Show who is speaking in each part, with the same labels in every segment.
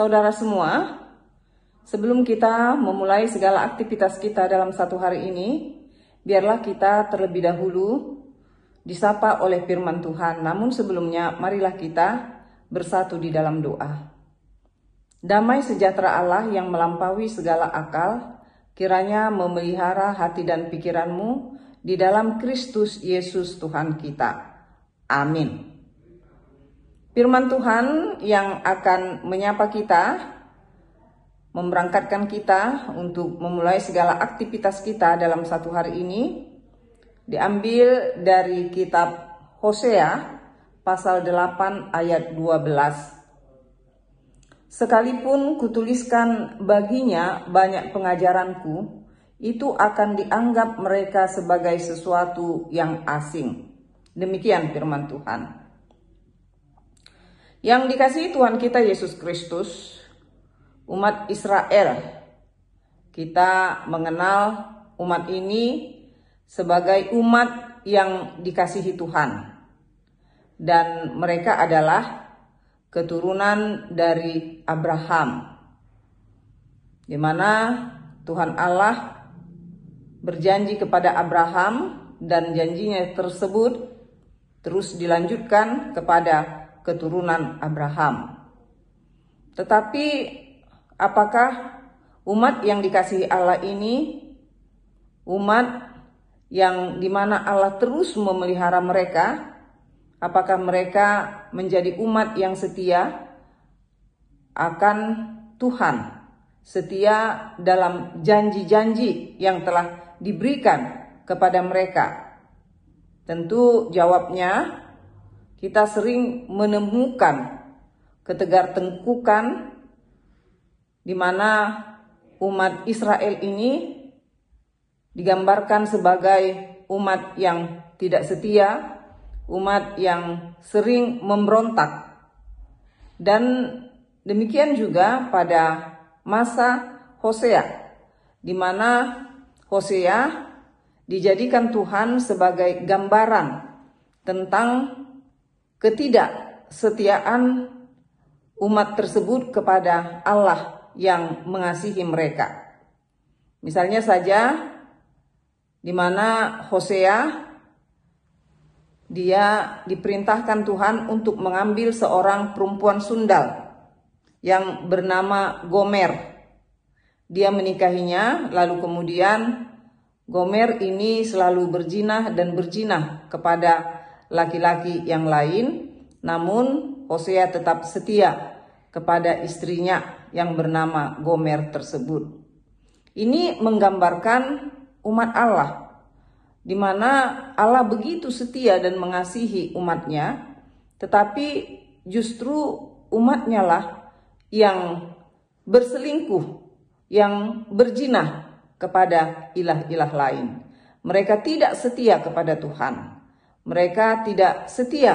Speaker 1: saudara semua, sebelum kita memulai segala aktivitas kita dalam satu hari ini, biarlah kita terlebih dahulu disapa oleh firman Tuhan. Namun sebelumnya, marilah kita bersatu di dalam doa. Damai sejahtera Allah yang melampaui segala akal, kiranya memelihara hati dan pikiranmu di dalam Kristus Yesus Tuhan kita. Amin. Firman Tuhan yang akan menyapa kita, memberangkatkan kita untuk memulai segala aktivitas kita dalam satu hari ini, diambil dari kitab Hosea pasal 8 ayat 12. Sekalipun kutuliskan baginya banyak pengajaranku, itu akan dianggap mereka sebagai sesuatu yang asing. Demikian firman Tuhan. Yang dikasih Tuhan kita Yesus Kristus, umat Israel, kita mengenal umat ini sebagai umat yang dikasihi Tuhan. Dan mereka adalah keturunan dari Abraham. Di mana Tuhan Allah berjanji kepada Abraham dan janjinya tersebut terus dilanjutkan kepada keturunan Abraham. Tetapi apakah umat yang dikasihi Allah ini umat yang dimana Allah terus memelihara mereka, apakah mereka menjadi umat yang setia akan Tuhan, setia dalam janji-janji yang telah diberikan kepada mereka? Tentu jawabnya kita sering menemukan ketegar tengkukan di mana umat Israel ini digambarkan sebagai umat yang tidak setia, umat yang sering memberontak. Dan demikian juga pada masa Hosea, di mana Hosea dijadikan Tuhan sebagai gambaran tentang ketidaksetiaan umat tersebut kepada Allah yang mengasihi mereka. Misalnya saja di mana Hosea dia diperintahkan Tuhan untuk mengambil seorang perempuan sundal yang bernama Gomer. Dia menikahinya lalu kemudian Gomer ini selalu berjinah dan berjinah kepada laki-laki yang lain, namun Hosea tetap setia kepada istrinya yang bernama Gomer tersebut. Ini menggambarkan umat Allah, di mana Allah begitu setia dan mengasihi umatnya, tetapi justru umatnya lah yang berselingkuh, yang berjinah kepada ilah-ilah lain. Mereka tidak setia kepada Tuhan mereka tidak setia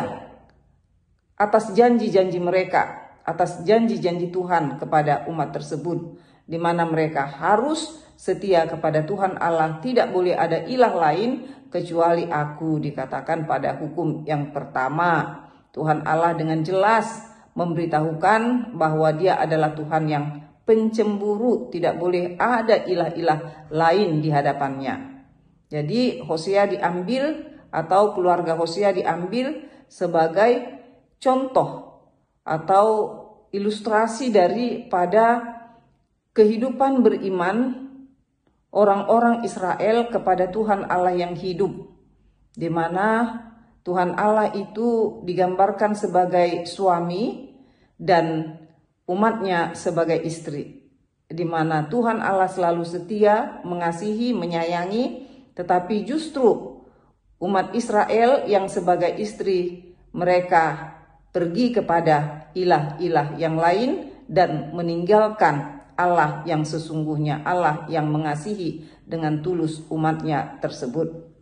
Speaker 1: atas janji-janji mereka, atas janji-janji Tuhan kepada umat tersebut, di mana mereka harus setia kepada Tuhan Allah, tidak boleh ada ilah lain kecuali aku dikatakan pada hukum yang pertama. Tuhan Allah dengan jelas memberitahukan bahwa dia adalah Tuhan yang pencemburu, tidak boleh ada ilah-ilah lain di hadapannya. Jadi Hosea diambil atau keluarga Hosea diambil sebagai contoh atau ilustrasi dari pada kehidupan beriman orang-orang Israel kepada Tuhan Allah yang hidup di mana Tuhan Allah itu digambarkan sebagai suami dan umatnya sebagai istri, di mana Tuhan Allah selalu setia, mengasihi, menyayangi, tetapi justru umat Israel yang sebagai istri mereka pergi kepada ilah-ilah yang lain dan meninggalkan Allah yang sesungguhnya, Allah yang mengasihi dengan tulus umatnya tersebut.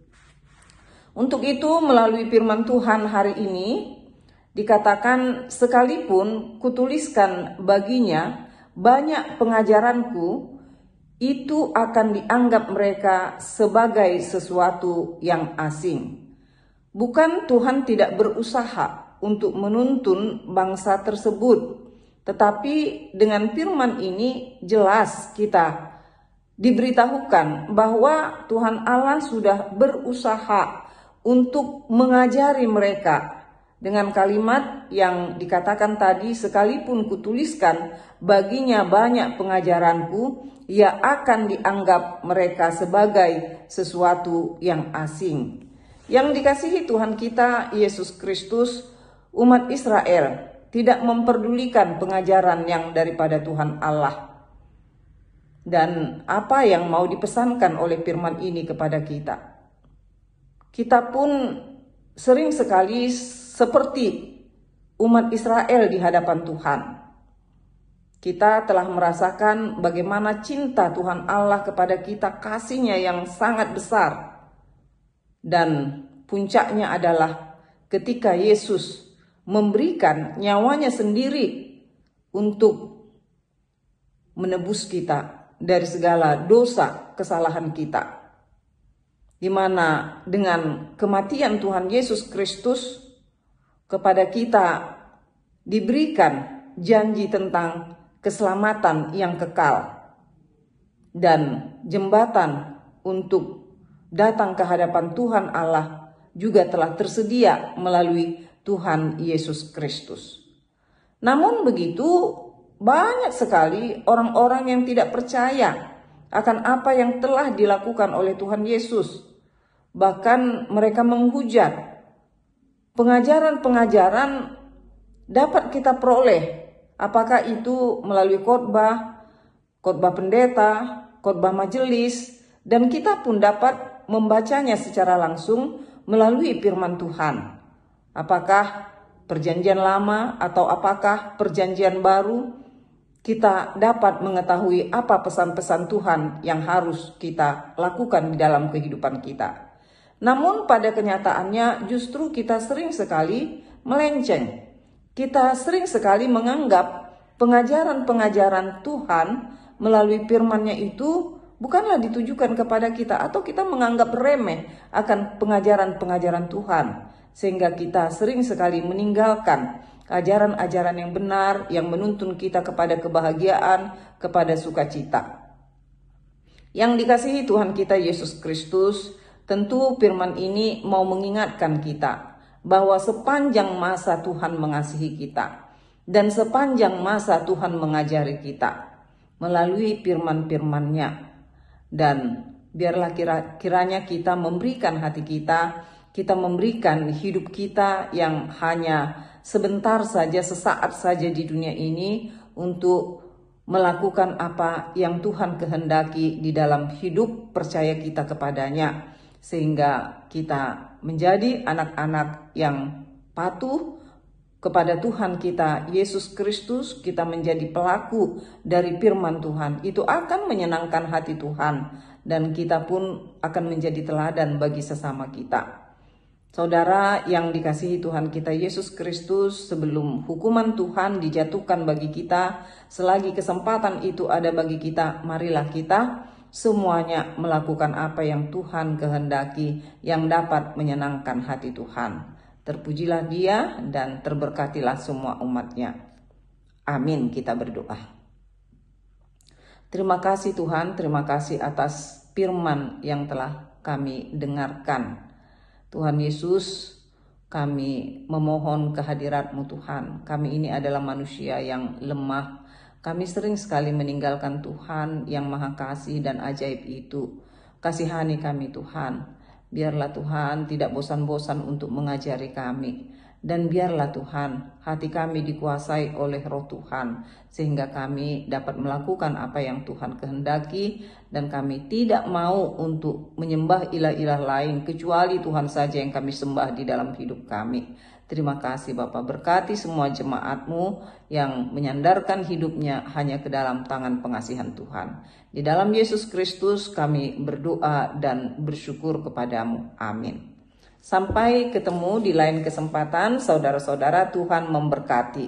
Speaker 1: Untuk itu melalui firman Tuhan hari ini dikatakan sekalipun kutuliskan baginya banyak pengajaranku itu akan dianggap mereka sebagai sesuatu yang asing. Bukan Tuhan tidak berusaha untuk menuntun bangsa tersebut, tetapi dengan firman ini jelas kita diberitahukan bahwa Tuhan Allah sudah berusaha untuk mengajari mereka dengan kalimat yang dikatakan tadi sekalipun kutuliskan baginya banyak pengajaranku ia akan dianggap mereka sebagai sesuatu yang asing. Yang dikasihi Tuhan kita Yesus Kristus, umat Israel tidak memperdulikan pengajaran yang daripada Tuhan Allah dan apa yang mau dipesankan oleh firman ini kepada kita. Kita pun sering sekali seperti umat Israel di hadapan Tuhan kita telah merasakan bagaimana cinta Tuhan Allah kepada kita, kasihnya yang sangat besar. Dan puncaknya adalah ketika Yesus memberikan nyawanya sendiri untuk menebus kita dari segala dosa kesalahan kita. Di mana dengan kematian Tuhan Yesus Kristus kepada kita diberikan janji tentang keselamatan yang kekal dan jembatan untuk datang ke hadapan Tuhan Allah juga telah tersedia melalui Tuhan Yesus Kristus. Namun begitu, banyak sekali orang-orang yang tidak percaya akan apa yang telah dilakukan oleh Tuhan Yesus. Bahkan mereka menghujat. Pengajaran-pengajaran dapat kita peroleh Apakah itu melalui khotbah, khotbah pendeta, khotbah majelis, dan kita pun dapat membacanya secara langsung melalui firman Tuhan. Apakah perjanjian lama atau apakah perjanjian baru? kita dapat mengetahui apa pesan-pesan Tuhan yang harus kita lakukan di dalam kehidupan kita. Namun, pada kenyataannya, justru kita sering sekali melenceng kita sering sekali menganggap pengajaran-pengajaran Tuhan melalui firman-Nya itu bukanlah ditujukan kepada kita atau kita menganggap remeh akan pengajaran-pengajaran Tuhan sehingga kita sering sekali meninggalkan ajaran-ajaran yang benar yang menuntun kita kepada kebahagiaan, kepada sukacita. Yang dikasihi Tuhan kita Yesus Kristus, tentu firman ini mau mengingatkan kita bahwa sepanjang masa Tuhan mengasihi kita dan sepanjang masa Tuhan mengajari kita melalui firman-firman-Nya dan biarlah kira kiranya kita memberikan hati kita kita memberikan hidup kita yang hanya sebentar saja, sesaat saja di dunia ini untuk melakukan apa yang Tuhan kehendaki di dalam hidup percaya kita kepadanya sehingga kita menjadi anak-anak yang patuh kepada Tuhan kita, Yesus Kristus, kita menjadi pelaku dari firman Tuhan. Itu akan menyenangkan hati Tuhan dan kita pun akan menjadi teladan bagi sesama kita. Saudara yang dikasihi Tuhan kita Yesus Kristus, sebelum hukuman Tuhan dijatuhkan bagi kita, selagi kesempatan itu ada bagi kita, marilah kita semuanya melakukan apa yang Tuhan kehendaki yang dapat menyenangkan hati Tuhan. Terpujilah dia dan terberkatilah semua umatnya. Amin kita berdoa. Terima kasih Tuhan, terima kasih atas firman yang telah kami dengarkan. Tuhan Yesus, kami memohon kehadiratmu Tuhan. Kami ini adalah manusia yang lemah, kami sering sekali meninggalkan Tuhan yang maha kasih dan ajaib itu. Kasihani kami Tuhan. Biarlah Tuhan tidak bosan-bosan untuk mengajari kami dan biarlah Tuhan hati kami dikuasai oleh roh Tuhan sehingga kami dapat melakukan apa yang Tuhan kehendaki dan kami tidak mau untuk menyembah ilah-ilah lain kecuali Tuhan saja yang kami sembah di dalam hidup kami. Terima kasih Bapak berkati semua jemaatmu yang menyandarkan hidupnya hanya ke dalam tangan pengasihan Tuhan. Di dalam Yesus Kristus kami berdoa dan bersyukur kepadamu. Amin. Sampai ketemu di lain kesempatan, saudara-saudara Tuhan memberkati.